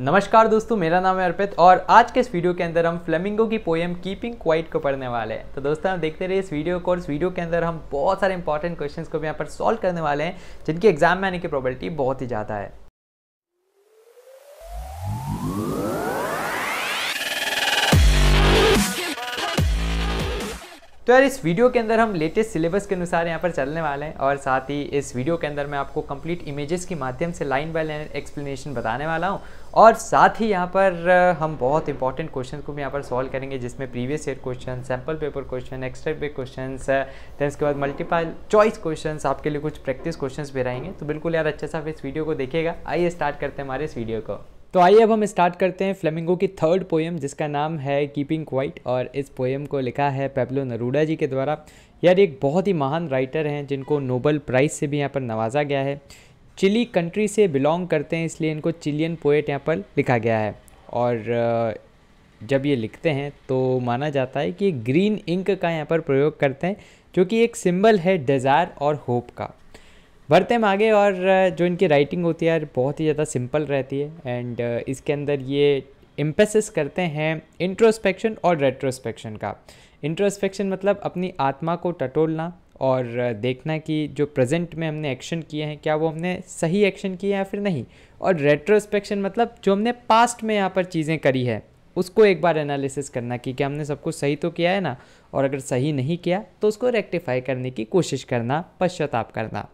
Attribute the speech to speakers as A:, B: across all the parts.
A: नमस्कार दोस्तों मेरा नाम है अर्पित और आज के इस वीडियो के अंदर हम फ्लेमिंगो की पोएम कीपिंग क्वाइट को पढ़ने वाले हैं तो दोस्तों हम देखते रहिए इस वीडियो को और इस वीडियो के अंदर हम बहुत सारे इंपॉर्टेंट क्वेश्चंस को भी यहाँ पर सॉल्व करने वाले हैं जिनकी एग्जाम में आने की प्रोबेबिलिटी बहुत ही ज़्यादा है तो यार इस वीडियो के अंदर हम लेटेस्ट सिलेबस के अनुसार यहाँ पर चलने वाले हैं और साथ ही इस वीडियो के अंदर मैं आपको कंप्लीट इमेजेस के माध्यम से लाइन बाय लाइन एक्सप्लेनेशन बताने वाला हूँ और साथ ही यहाँ पर हम बहुत इंपॉर्टेंट क्वेश्चन को भी यहाँ पर सॉल्व करेंगे जिसमें previous year question sample paper question extra पे क्वेश्चन दैन उसके बाद मल्टीपल चॉइस क्वेश्चन आपके लिए कुछ प्रैक्टिस क्वेश्चन भी रहेंगे तो बिल्कुल यार अच्छे से आप इस वीडियो को देखिएगा आइए स्टार्ट करते हैं हमारे इस वीडियो को तो आइए अब हम स्टार्ट करते हैं फ्लेमिंगो की थर्ड पोएम जिसका नाम है कीपिंग क्वाइट और इस पोएम को लिखा है पेब्लो नरूडा जी के द्वारा यार एक बहुत ही महान राइटर हैं जिनको नोबल प्राइज़ से भी यहाँ पर नवाजा गया है चिली कंट्री से बिलोंग करते हैं इसलिए इनको चिलियन पोएट यहाँ पर लिखा गया है और जब ये लिखते हैं तो माना जाता है कि ग्रीन इंक का यहाँ पर प्रयोग करते हैं जो कि एक सिंबल है डिज़ायर और होप का बढ़ते हम आगे और जो इनकी राइटिंग होती है यार बहुत ही ज़्यादा सिंपल रहती है एंड इसके अंदर ये एम्पेसिस करते हैं इंट्रोस्पेक्शन और रेट्रोस्पेक्शन का इंट्रोस्पेक्शन मतलब अपनी आत्मा को टटोलना और देखना कि जो प्रेजेंट में हमने एक्शन किए हैं क्या वो हमने सही एक्शन किए हैं या फिर नहीं और रेट्रोस्पेक्शन मतलब जो हमने पास्ट में यहाँ पर चीज़ें करी है उसको एक बार एनालिसिस करना कि क्या हमने सब कुछ सही तो किया है ना और अगर सही नहीं किया तो उसको रेक्टिफाई करने की कोशिश करना पश्चाताप करना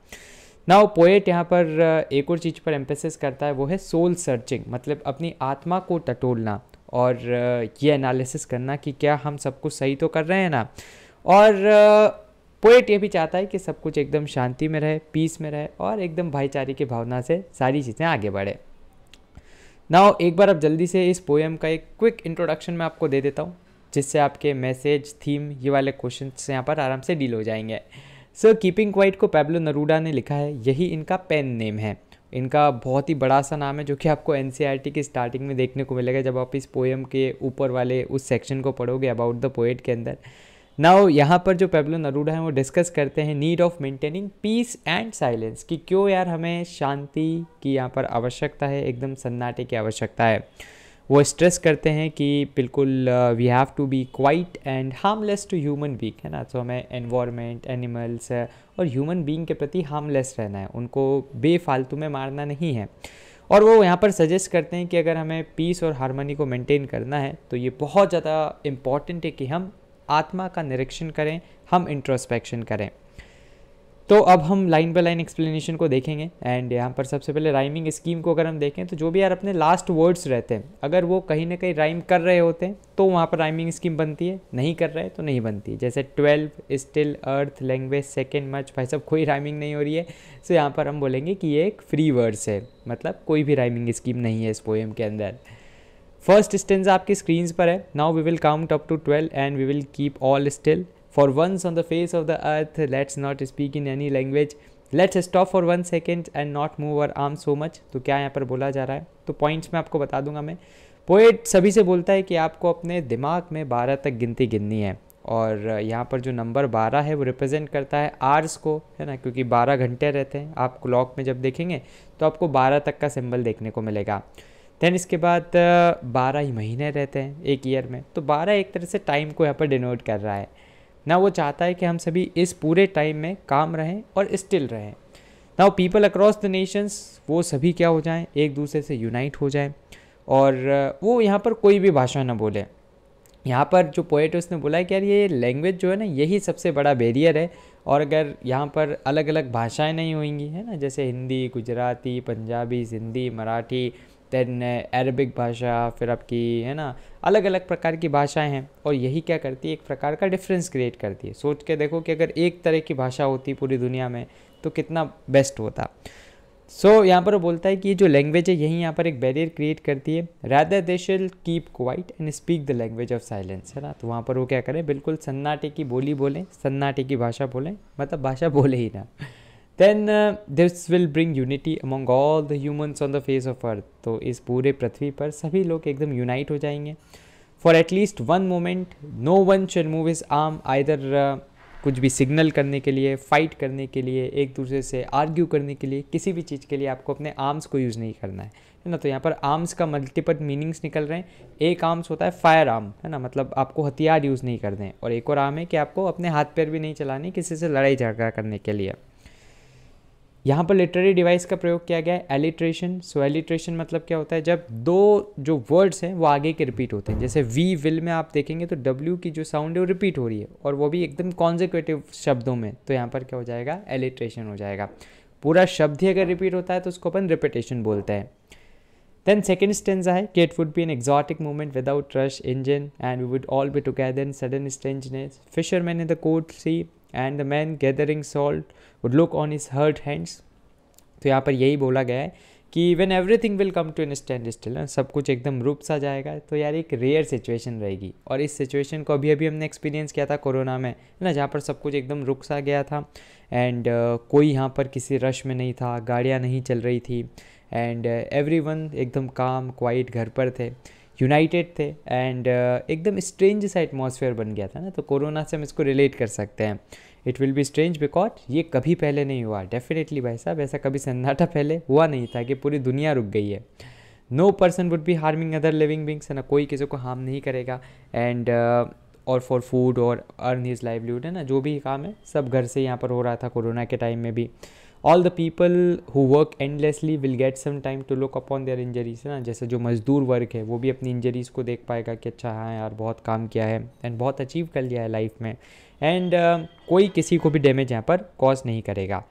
A: नाउ पोएट यहाँ पर एक और चीज़ पर एम्फेसिस करता है वो है सोल सर्चिंग मतलब अपनी आत्मा को टटोलना और ये एनालिसिस करना कि क्या हम सब कुछ सही तो कर रहे हैं ना और पोएट ये भी चाहता है कि सब कुछ एकदम शांति में रहे पीस में रहे और एकदम भाईचारे की भावना से सारी चीज़ें आगे बढ़े नाउ एक बार अब जल्दी से इस पोएम का एक क्विक इंट्रोडक्शन मैं आपको दे देता हूँ जिससे आपके मैसेज थीम ये वाले क्वेश्चन यहाँ पर आराम से डील हो जाएंगे सर कीपिंग क्वाइट को पैबलो नरूडा ने लिखा है यही इनका पेन नेम है इनका बहुत ही बड़ा सा नाम है जो कि आपको एन की स्टार्टिंग में देखने को मिलेगा जब आप इस पोएम के ऊपर वाले उस सेक्शन को पढ़ोगे अबाउट द पोएट के अंदर नाउ यहाँ पर जो पेबलो नरूडा है वो डिस्कस करते हैं need of maintaining peace and silence कि क्यों यार हमें शांति की यहाँ पर आवश्यकता है एकदम सन्नाटे की आवश्यकता है वो स्ट्रेस करते हैं कि बिल्कुल we have to be quiet and harmless to human being है ना तो हमें एनवायरनमेंट एनिमल्स uh, और ह्यूमन बींग के प्रति हार्मलेस रहना है उनको बेफालतू में मारना नहीं है और वो यहाँ पर सजेस्ट करते हैं कि अगर हमें पीस और हारमोनी को मेंटेन करना है तो ये बहुत ज़्यादा इम्पॉर्टेंट है कि हम आत्मा का निरीक्षण करें हम इंट्रोस्पेक्शन करें तो अब हम लाइन बाय लाइन एक्सप्लेनेशन को देखेंगे एंड यहाँ पर सबसे पहले राइमिंग स्कीम को अगर हम देखें तो जो भी यार अपने लास्ट वर्ड्स रहते हैं अगर वो कहीं ना कहीं राइम कर रहे होते हैं तो वहाँ पर राइमिंग स्कीम बनती है नहीं कर रहे तो नहीं बनती है जैसे twelve still earth language second much भाई सब कोई राइमिंग नहीं हो रही है सो यहाँ पर हम बोलेंगे कि ये एक फ्री वर्ड्स है मतलब कोई भी राइमिंग स्कीम नहीं है इस पोएम के अंदर फर्स्ट स्टेंस आपकी स्क्रीन्स पर है now we will count up to twelve and we will keep all still For once on the face of the earth, let's not speak in any language. Let's stop for one second and not move our arm so much तो क्या यहाँ पर बोला जा रहा है तो points में आपको बता दूंगा मैं पोएट सभी से बोलता है कि आपको अपने दिमाग में बारह तक गिनती गिननी है और यहाँ पर जो नंबर बारह है वो रिप्रेजेंट करता है आर्स को है ना क्योंकि बारह घंटे रहते हैं आप क्लॉक में जब देखेंगे तो आपको बारह तक का सिंबल देखने को मिलेगा देन इसके बाद बारह ही महीने रहते हैं एक ईयर में तो बारह एक तरह से टाइम को यहाँ पर डिनोट कर रहा है ना वो चाहता है कि हम सभी इस पूरे टाइम में काम रहें और स्टिल रहें now people across the nations वो सभी क्या हो जाएं एक दूसरे से यूनाइट हो जाएं और वो यहाँ पर कोई भी भाषा ना बोले यहाँ पर जो पोइट उसने बोला है कि यार ये लैंग्वेज जो है ना यही सबसे बड़ा बैरियर है और अगर यहाँ पर अलग अलग भाषाएं नहीं होंगी है ना जैसे Hindi Gujarati Punjabi Sindhi Marathi then Arabic uh, भाषा फिर आपकी है ना अलग अलग प्रकार की भाषाएं हैं और यही क्या करती है एक प्रकार का डिफरेंस क्रिएट करती है सोच के देखो कि अगर एक तरह की भाषा होती पूरी दुनिया में तो कितना बेस्ट होता सो so, यहाँ पर वो बोलता है कि ये जो लैंग्वेज है यही यहाँ पर एक बैरियर क्रिएट करती है rather they shall keep quiet and speak the language of silence है ना तो वहाँ पर वो क्या करें बिल्कुल सन्नाटे की बोली बोलें सन्नाटे की भाषा बोलें मतलब भाषा बोले ही ना then this will bring unity among all the humans on the face of earth तो इस पूरे पृथ्वी पर सभी लोग एकदम यूनाइट हो जाएंगे for at least one moment no one shall move his arm either कुछ भी सिग्नल करने के लिए फाइट करने के लिए एक दूसरे से आर्ग्यू करने के लिए किसी भी चीज़ के लिए आपको अपने आर्म्स को यूज़ नहीं करना है है ना तो यहाँ पर आर्म्स का मल्टीपल मीनिंग्स निकल रहे हैं एक आर्म्स होता है फायर आर्म है ना मतलब आपको हथियार यूज़ नहीं करने और एक और आर्म है कि आपको अपने हाथ पैर भी नहीं चलाने किसी से लड़ाई झगड़ा करने के लिए यहाँ पर लिटरेरी डिवाइस का प्रयोग किया गया है एलिट्रेशन सो एलिट्रेशन मतलब क्या होता है जब दो जो वर्ड्स हैं वो आगे के रिपीट होते हैं जैसे वी विल में आप देखेंगे तो डब्ल्यू की जो साउंड है वो रिपीट हो रही है और वो भी एकदम कॉन्जिक्वेटिव शब्दों में तो यहाँ पर क्या हो जाएगा एलिट्रेशन हो जाएगा पूरा शब्द ही अगर रिपीट होता है तो उसको अपन रिपीटेशन बोलते हैं देन सेकेंड स्टेंजा है कि it would be an exotic movement without rush engine and we would all be together in sudden strangeness man in the cold sea and the man gathering salt would look on his hurt hands तो यहाँ पर यही बोला गया है कि when thing will come to in stand still ना सब कुछ एकदम रूप सा जाएगा तो यार एक रेयर सिचुएशन रहेगी और इस सिचुएशन को अभी अभी हमने एक्सपीरियंस किया था कोरोना में है ना जहाँ पर सब कुछ एकदम रुक सा गया था एंड uh, कोई यहाँ पर किसी रश में नहीं था गाड़ियाँ नहीं चल रही थी एंड एवरी वन एकदम काम क्वाइट घर पर थे यूनाइटेड थे एंड uh, एकदम स्ट्रेंज सा एटमोसफेयर बन गया था ना तो कोरोना से हम इसको रिलेट कर सकते हैं it will be strange because ये कभी पहले नहीं हुआ डेफिनेटली भाई साहब ऐसा कभी सन्नाटा पहले हुआ नहीं था कि पूरी दुनिया रुक गई है no person would be harming other living beings है ना कोई किसी को हार्म नहीं करेगा एंड uh, और फॉर फूड और अर्न हीज लाइवलीहुड है ना जो भी काम है सब घर से यहाँ पर हो रहा था कोरोना के टाइम में भी all the people who work endlessly will get some time to look upon their injuries है ना जैसे जो मजदूर वर्क है वो भी अपनी इंजरीज़ को देख पाएगा कि अच्छा हाँ यार बहुत काम किया है एंड बहुत अचीव कर लिया है लाइफ में एंड uh, कोई किसी को भी डैमेज यहाँ पर कॉज नहीं करेगा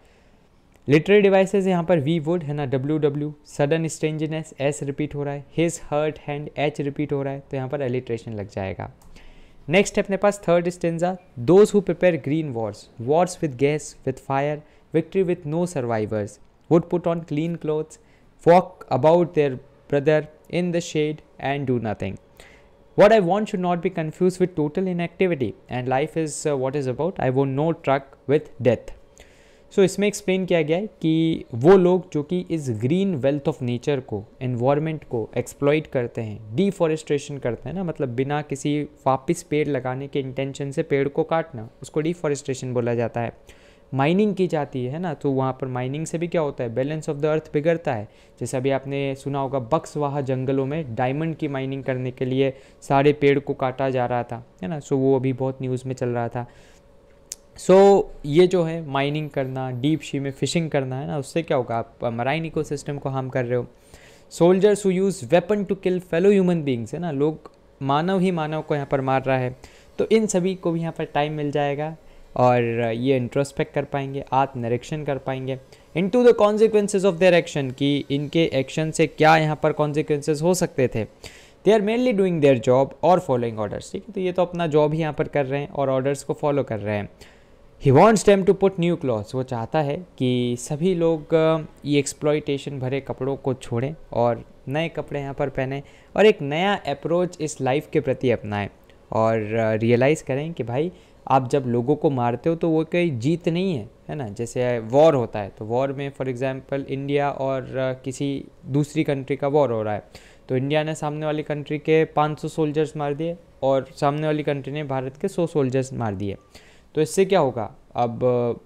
A: लिटरेरी डिवाइसेस यहाँ पर वी वुड है ना W W sudden strangeness S repeat हो रहा है his hurt hand H repeat हो रहा है तो यहाँ पर एलिट्रेशन लग जाएगा नेक्स्ट है अपने पास third stanza those who prepare green wars wars with gas with fire victory with no survivors would put on clean clothes walk about their brother in the shade and do nothing What I want should not be confused with total inactivity and life is uh, what is about. I want no truck with death. So so, इसमें explain किया गया है कि वो लोग जो कि इस ग्रीन वेल्थ ऑफ नेचर को इन्वायरमेंट को एक्सप्लॉइट करते हैं डिफॉरेस्ट्रेशन करते हैं ना मतलब बिना किसी वापस पेड़ लगाने के इंटेंशन से पेड़ को काटना उसको डिफॉरेस्ट्रेशन बोला जाता है माइनिंग की जाती है ना तो वहाँ पर माइनिंग से भी क्या होता है बैलेंस ऑफ द अर्थ बिगड़ता है जैसे अभी आपने सुना होगा बक्सवाहा जंगलों में डायमंड की माइनिंग करने के लिए सारे पेड़ को काटा जा रहा था है ना सो वो अभी बहुत न्यूज़ में चल रहा था सो so, ये जो है माइनिंग करना डीप शी में फिशिंग करना है ना उससे क्या होगा आप मराइन इको को हार्म कर रहे हो soldiers who use weapon to kill fellow human beings है ना लोग मानव ही मानव को यहाँ पर मार रहा है तो इन सभी को भी यहाँ पर टाइम मिल जाएगा और ये इंट्रोस्पेक्ट कर पाएंगे आत्मनिरीक्षण निरीक्षण कर पाएंगे into the consequences of their action कि इनके एक्शन से क्या यहाँ पर कॉन्सिक्वेंसेज हो सकते थे they are mainly doing their job और फॉलोइंग ऑर्डर्स ठीक है तो ये तो अपना जॉब ही यहाँ पर कर रहे हैं और ऑर्डर्स को फॉलो कर रहे हैं he wants them to put new clothes वो चाहता है कि सभी लोग ये एक्सप्लॉयटेशन भरे कपड़ों को छोड़ें और नए कपड़े यहाँ पर पहने और एक नया अप्रोच इस लाइफ के प्रति अपनाएं और रियलाइज़ करें कि भाई आप जब लोगों को मारते हो तो वो कोई जीत नहीं है है ना जैसे वॉर होता है तो वॉर में फॉर एग्ज़ाम्पल इंडिया और किसी दूसरी कंट्री का वॉर हो रहा है तो इंडिया ने सामने वाली कंट्री के 500 सोल्जर्स मार दिए और सामने वाली कंट्री ने भारत के 100 सोल्जर्स मार दिए तो इससे क्या होगा अब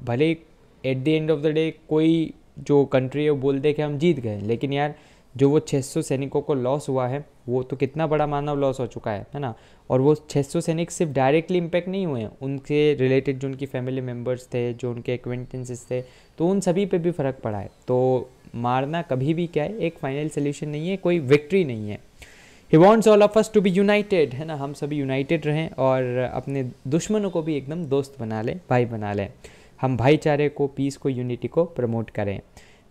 A: भले at the end of the day कोई जो कंट्री है वो बोल दे कि हम जीत गए लेकिन यार जो वो 600 सैनिकों को लॉस हुआ है वो तो कितना बड़ा मानव लॉस हो चुका है है ना और वो 600 सैनिक सिर्फ डायरेक्टली इम्पैक्ट नहीं हुए हैं उनके रिलेटेड जो उनकी फैमिली मेम्बर्स थे जो उनके एक्वेंटेंसेस थे तो उन सभी पे भी फ़र्क पड़ा है तो मारना कभी भी क्या है एक फाइनल सोल्यूशन नहीं है कोई विक्ट्री नहीं है he wants all of us to be united है ना हम सभी यूनाइटेड रहें और अपने दुश्मनों को भी एकदम दोस्त बना लें भाई बना लें हम भाईचारे को पीस को यूनिटी को प्रमोट करें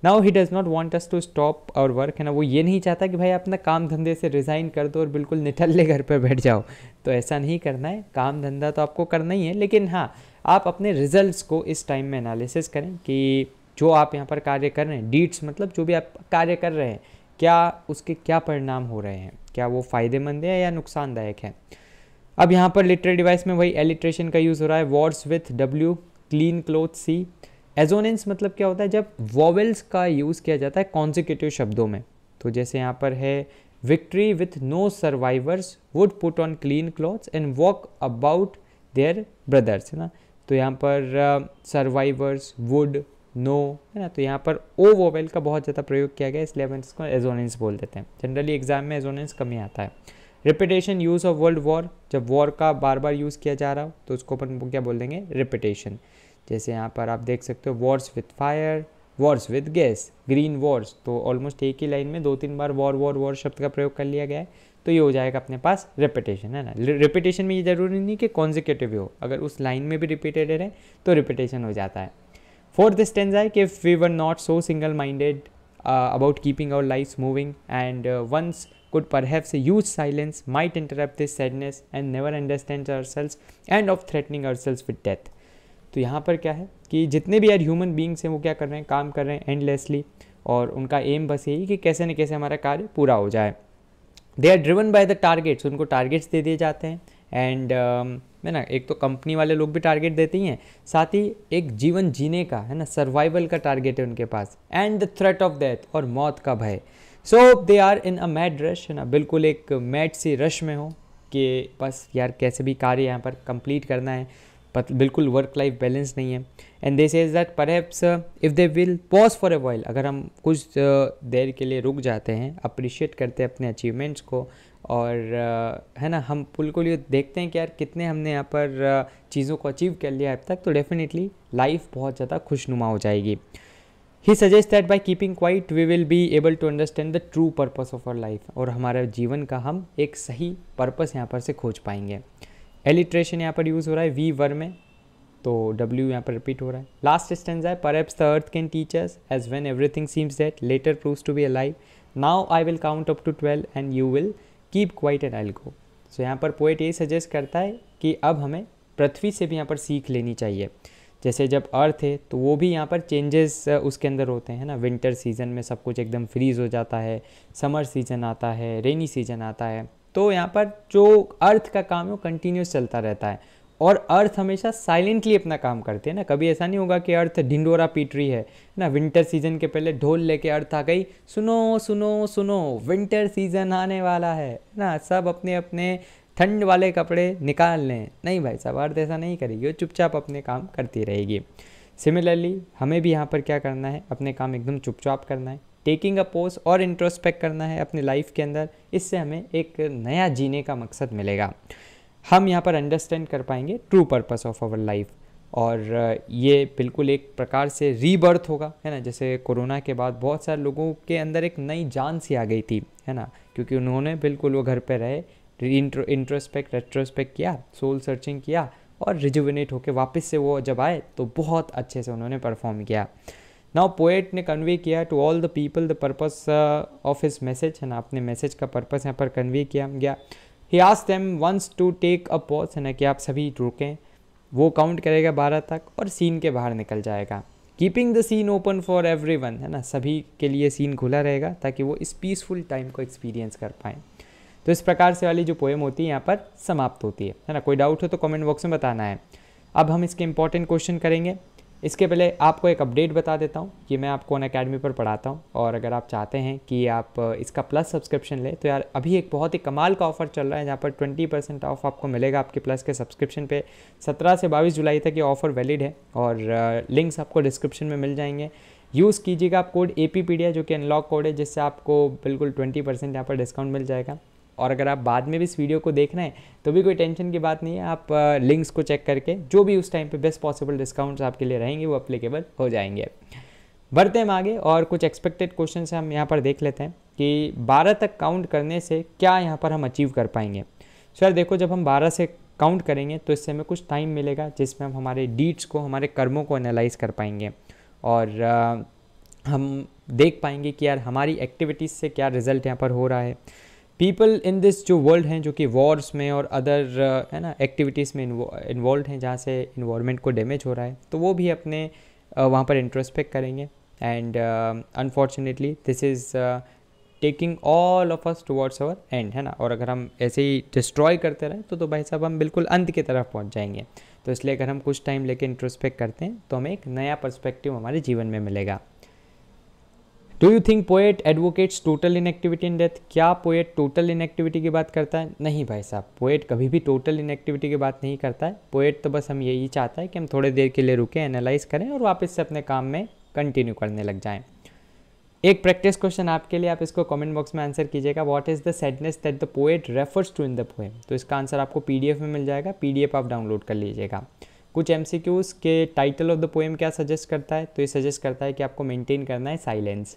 A: now he does not want us to stop our work है ना वो ये नहीं चाहता कि भाई अपना काम धंधे से रिज़ाइन कर दो और बिल्कुल निठल्ले घर पर बैठ जाओ तो ऐसा नहीं करना है काम धंधा तो आपको करना ही है लेकिन हाँ आप अपने रिजल्ट को इस टाइम में एनालिसिस करें कि जो आप यहाँ पर कार्य कर रहे हैं डीट्स मतलब जो भी आप कार्य कर रहे हैं क्या उसके क्या परिणाम हो रहे हैं क्या वो फ़ायदेमंद है या नुकसानदायक है अब यहाँ पर लिटरे डिवाइस में वही एलिट्रेशन का यूज़ हो रहा है words with W clean cloth C assonance मतलब क्या होता है जब वॉवेल्स का यूज़ किया जाता है कॉन्जिक्यूटिव शब्दों में तो जैसे यहाँ पर है victory with no survivors would put on clean clothes and walk about their brothers है ना तो यहाँ पर सर्वाइवर्स वुड नो है ना तो यहाँ पर ओ वोवेल का बहुत ज़्यादा प्रयोग किया गया इसलिए हम इसको एजोनेंस बोल देते हैं जनरली एग्जाम में एजोनेंस कम ही आता है repetition use of world war जब वॉर का बार बार यूज़ किया जा रहा हो तो उसको अपन क्या बोल देंगे रिपीटेशन जैसे यहाँ पर आप देख सकते हो wars with fire wars with gas green wars तो ऑलमोस्ट एक ही लाइन में दो तीन बार वॉर वॉर वॉर शब्द का प्रयोग कर लिया गया है तो ये हो जाएगा अपने पास रिपीटेशन है ना रिपीटेशन में ये ज़रूरी नहीं कि कॉन्जिकेटिव हो अगर उस लाइन में भी रिपीटेड है तो रिपीटेशन हो जाता है फोर्थ स्टेंस है कि we were not so single minded about keeping our life moving and once could use silence might interrupt this sadness and never understand ourselves and of threatening ourselves with death तो यहाँ पर क्या है कि जितने भी यार human beings हैं वो क्या कर रहे हैं काम कर रहे हैं एंडलेसली और उनका एम बस यही कि कैसे न कैसे हमारा कार्य पूरा हो जाए they are driven by the targets उनको टारगेट्स दे दिए जाते हैं एंड um, है ना एक तो कंपनी वाले लोग भी टारगेट देते ही हैं साथ ही एक जीवन जीने का है ना सर्वाइवल का टारगेट है उनके पास and the threat of death और मौत का भय so they are in a mad rush है ना बिल्कुल एक मैड सी रश में हो कि बस यार कैसे भी कार्य यहाँ पर कंप्लीट करना है पत बिल्कुल वर्क लाइफ बैलेंस नहीं है एंड दिस इज दैट पर if they will pause for a while अगर हम कुछ uh, देर के लिए रुक जाते हैं अप्रिशिएट करते हैं अपने अचीवमेंट्स को और uh, है ना हम बिल्कुल ये देखते हैं कि यार कितने हमने यहाँ पर uh, चीज़ों को अचीव कर लिया अब तक तो डेफिनेटली लाइफ बहुत ज़्यादा खुशनुमा हो जाएगी he suggest that by keeping quiet we will be able to understand the true purpose of our life और हमारे जीवन का हम एक सही पर्पस यहाँ पर से खोज पाएंगे एलिट्रेशन यहाँ पर यूज़ हो रहा है वी वर में तो डब्ल्यू यहाँ पर रिपीट हो रहा है लास्ट स्टेंस है perhaps the earth can teach us as when everything seems dead later proves to be alive now I will count up to twelve and you will keep quiet and I go so यहाँ पर poet ये suggest करता है कि अब हमें पृथ्वी से भी यहाँ पर सीख लेनी चाहिए जैसे जब अर्थ है तो वो भी यहाँ पर चेंजेस उसके अंदर होते हैं ना विंटर सीज़न में सब कुछ एकदम फ्रीज़ हो जाता है समर सीज़न आता है रेनी सीज़न आता है तो यहाँ पर जो अर्थ का काम है वो कंटिन्यूस चलता रहता है और अर्थ हमेशा साइलेंटली अपना काम करते हैं ना कभी ऐसा नहीं होगा कि अर्थ ढिंडोरा पीट रही है ना विंटर सीजन के पहले ढोल लेके अर्थ आ गई सुनो सुनो सुनो विंटर सीजन आने वाला है ना सब अपने अपने ठंड वाले कपड़े निकाल लें नहीं भाई साहब अर्थ ऐसा नहीं करेगी वो चुपचाप अपने काम करती रहेगी सिमिलरली हमें भी यहाँ पर क्या करना है अपने काम एकदम चुपचाप करना है टेकिंग अ पोज और इंट्रोस्पेक्ट करना है अपनी लाइफ के अंदर इससे हमें एक नया जीने का मकसद मिलेगा हम यहाँ पर अंडरस्टैंड कर पाएंगे true purpose of our life और ये बिल्कुल एक प्रकार से रीबर्थ होगा है ना जैसे कोरोना के बाद बहुत सारे लोगों के अंदर एक नई जान सी आ गई थी है ना क्योंकि उन्होंने बिल्कुल वो घर पे रहे इंट्रो इंट्रोस्पेक्ट रेट्रोस्पेक्ट किया सोल सर्चिंग किया और रिजुविनेट होकर वापस से वो जब आए तो बहुत अच्छे से उन्होंने परफॉर्म किया नाउ पोएट ने कन्वे किया to all the people the purpose of his message है ना अपने मैसेज का पर्पस यहाँ पर कन्वे किया गया ही आज them once to take a pause है ना कि आप सभी रुकें वो काउंट करेगा बारह तक और सीन के बाहर निकल जाएगा keeping the scene open for everyone है ना सभी के लिए सीन खुला रहेगा ताकि वो इस पीसफुल टाइम को एक्सपीरियंस कर पाएँ तो इस प्रकार से वाली जो पोएम होती है यहाँ पर समाप्त होती है है ना कोई डाउट हो तो कमेंट बॉक्स में बताना है अब हम इसके इंपॉर्टेंट क्वेश्चन करेंगे इसके पहले आपको एक अपडेट बता देता हूँ कि मैं आपको अन अकेडमी पर पढ़ाता हूँ और अगर आप चाहते हैं कि आप इसका प्लस सब्सक्रिप्शन लें तो यार अभी एक बहुत ही कमाल का ऑफर चल रहा है जहाँ पर ट्वेंटी परसेंट ऑफ आपको मिलेगा आपके प्लस के सब्सक्रिप्शन पे सत्रह से बाईस जुलाई तक ये ऑफ़र वैलिड है और लिंक्स आपको डिस्क्रिप्शन में मिल जाएंगे यूज़ कीजिएगा आप कोड ए जो कि अनलॉक कोड है जिससे आपको बिल्कुल ट्वेंटी परसेंट यहाँ पर डिस्काउंट मिल जाएगा और अगर आप बाद में भी इस वीडियो को देख रहे हैं तो भी कोई टेंशन की बात नहीं है आप लिंक्स को चेक करके जो भी उस टाइम पे बेस्ट पॉसिबल डिस्काउंट्स आपके लिए रहेंगे वो अप्लीकेबल हो जाएंगे बढ़ते हम आगे और कुछ एक्सपेक्टेड क्वेश्चन हम यहाँ पर देख लेते हैं कि बारह तक काउंट करने से क्या यहाँ पर हम अचीव कर पाएंगे सर देखो जब हम बारह से काउंट करेंगे तो इससे हमें कुछ टाइम मिलेगा जिसमें हम हमारे डीड्स को हमारे कर्मों को एनालाइज कर पाएंगे और हम देख पाएंगे कि यार हमारी एक्टिविटीज़ से क्या रिज़ल्ट यहाँ पर हो रहा है पीपल इन दिस जो वर्ल्ड हैं जो कि वॉर्स में और अदर uh, है ना एक्टिविटीज़ में इन्वॉल्व हैं जहाँ से इन्वामेंट को डैमेज हो रहा है तो वो भी अपने uh, वहाँ पर इंट्रोस्पेक्ट करेंगे and unfortunately this is taking all of us towards our end है ना और अगर हम ऐसे ही डिस्ट्रॉय करते रहें तो तो भाई साहब हम बिल्कुल अंत की तरफ पहुँच जाएंगे तो इसलिए अगर हम कुछ टाइम लेके इंट्रोस्पेक्ट करते हैं तो हमें एक नया पर्सपेक्टिव हमारे जीवन में मिलेगा do you think poet advocates total inactivity in death क्या पोएट टोटल इनएक्टिविटी की बात करता है नहीं भाई साहब पोएट कभी भी टोटल इनएक्टिविटी की बात नहीं करता है पोएट तो बस हम यही चाहता है कि हम थोड़ी देर के लिए रुकें एनालाइज करें और वापस से अपने काम में कंटिन्यू करने लग जाएँ एक प्रैक्टिस क्वेश्चन आपके लिए आप इसको कमेंट बॉक्स में आंसर कीजिएगा what is the sadness that the poet refers to in the poem तो इसका आंसर आपको पीडीएफ में मिल जाएगा पीडीएफ आप डाउनलोड कर लीजिएगा कुछ एम के टाइटल ऑफ द पोएम क्या सजेस्ट करता है तो ये सजेस्ट करता है कि आपको मेनटेन करना है साइलेंस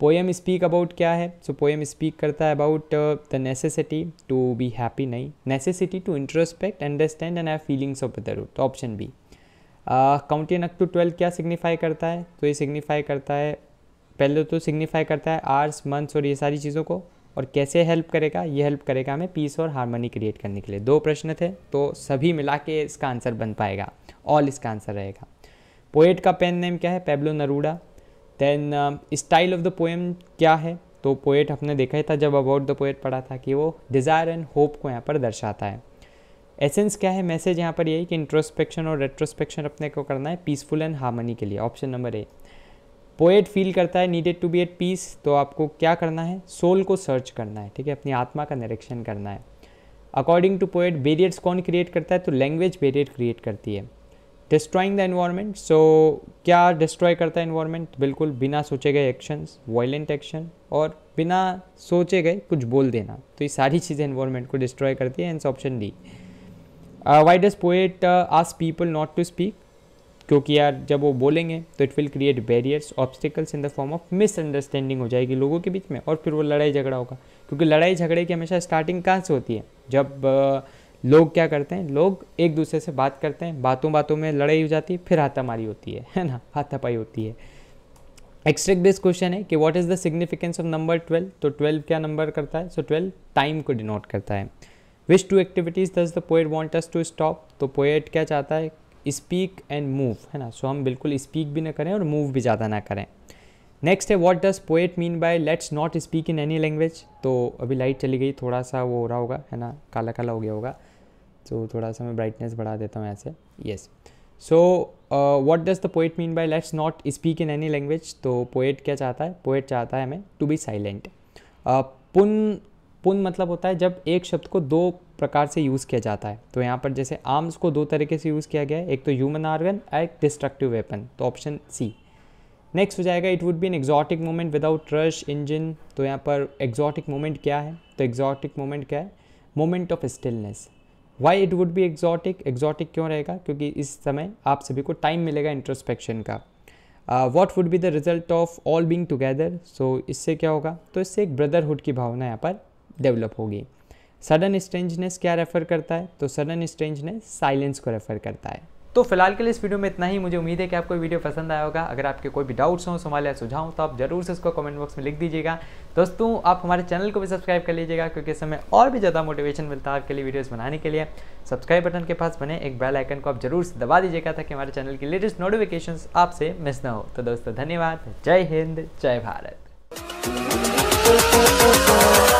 A: पोएम स्पीक अबाउट क्या है सो पोएम स्पीक करता है about the necessity to be happy नहीं necessity to introspect understand and have feelings of other तो option B counting to twelve क्या सिग्निफाई करता है तो ये सिग्निफाई करता है पहले तो सिग्निफाई करता है आर्स मंथ्स और ये सारी चीज़ों को और कैसे हेल्प करेगा ये हेल्प करेगा हमें पीस और हारमोनी क्रिएट करने के लिए दो प्रश्न थे तो सभी मिला के इसका आंसर बन पाएगा ऑल इसका आंसर रहेगा पोएट का पेन नेम क्या है Pablo Neruda then style of the poem क्या है तो पोएट हमने देखा ही था जब अबाउट द पोएट पढ़ा था कि वो डिज़ायर एंड होप को यहाँ पर दर्शाता है एसेंस क्या है मैसेज यहाँ पर यही कि इंट्रोस्पेक्शन और रेट्रोस्पेक्शन अपने को करना है पीसफुल एंड हार्मनी के लिए option number A poet feel करता है needed to be at peace तो आपको क्या करना है सोल को सर्च करना है ठीक है अपनी आत्मा का निरीक्षण करना है अकॉर्डिंग टू पोएट बेरियर्स कौन क्रिएट करता है तो लैंग्वेज बेरियर क्रिएट करती है डिस्ट्रॉइंग द इन्वायरमेंट सो क्या डिस्ट्रॉय करता है इन्वायरमेंट बिल्कुल बिना सोचे गए एक्शंस वॉयलेंट एक्शन और बिना सोचे गए कुछ बोल देना तो ये सारी चीज़ें इन्वायरमेंट को डिस्ट्रॉय करती है and option D why does poet ask people not to speak क्योंकि यार जब वो बोलेंगे तो it will create barriers obstacles in the form of misunderstanding हो जाएगी लोगों के बीच में और फिर वो लड़ाई झगड़ा होगा क्योंकि लड़ाई झगड़े की हमेशा स्टार्टिंग कहाँ से होती है जब लोग क्या करते हैं लोग एक दूसरे से बात करते हैं बातों बातों में लड़ाई हो जाती है फिर हाथामारी होती है है ना हाथापाई होती है एक्स्ट्रेक्ट बेस्ड क्वेश्चन है कि what is the significance of number twelve तो ट्वेल्व क्या नंबर करता है सो ट्वेल्व टाइम को डिनोट करता है which two activities does the poet want us to stop तो पोएट क्या चाहता है स्पीक एंड मूव है ना सो so, हम बिल्कुल स्पीक भी ना करें और मूव भी ज़्यादा ना करें नेक्स्ट है what does poet mean by let's not speak in any language तो अभी लाइट चली गई थोड़ा सा वो हो रहा होगा है ना काला काला हो गया होगा तो so, थोड़ा सा मैं ब्राइटनेस बढ़ा देता हूँ ऐसे yes so what does the poet mean by let's not speak in any language तो पोएट क्या चाहता है पोएट चाहता है हमें टू बी साइलेंट पुन पुन मतलब होता है जब एक शब्द को दो प्रकार से यूज़ किया जाता है तो यहाँ पर जैसे आर्म्स को दो तरीके से यूज़ किया गया है एक तो ह्यूमन आर्गन और एक डिस्ट्रक्टिव वेपन तो ऑप्शन सी नेक्स्ट हो जाएगा it would be an exotic moment without rush engine तो यहाँ पर एक्जॉटिक मोमेंट क्या है तो एक्जॉटिक मोमेंट क्या है moment of stillness why it would be exotic exotic क्यों रहेगा क्योंकि इस समय आप सभी को टाइम मिलेगा इंट्रोस्पेक्शन का what would be the result of all being together so इससे क्या होगा तो इससे एक ब्रदरहुड की भावना यहाँ पर डेवलप होगी सडन स्ट्रेंजनेस क्या रेफर करता है तो सडन स्ट्रेंजनेस साइलेंस को रेफर करता है तो फिलहाल के लिए इस वीडियो में इतना ही मुझे उम्मीद है कि आपको वीडियो पसंद आया होगा अगर आपके कोई भी डाउट्स हो सवाल या सुझाव तो आप जरूर से उसको कमेंट बॉक्स में लिख दीजिएगा दोस्तों आप हमारे चैनल को भी सब्सक्राइब कर लीजिएगा क्योंकि इस समय और भी ज़्यादा मोटिवेशन मिलता है आपके लिए वीडियोज़ बनाने के लिए सब्सक्राइब बटन के पास बने एक बेल आइकन को आप जरूर से दबा दीजिएगा ताकि हमारे चैनल की लेटेस्ट नोटिफिकेशन आपसे मिस ना हो तो दोस्तों धन्यवाद जय हिंद जय भारत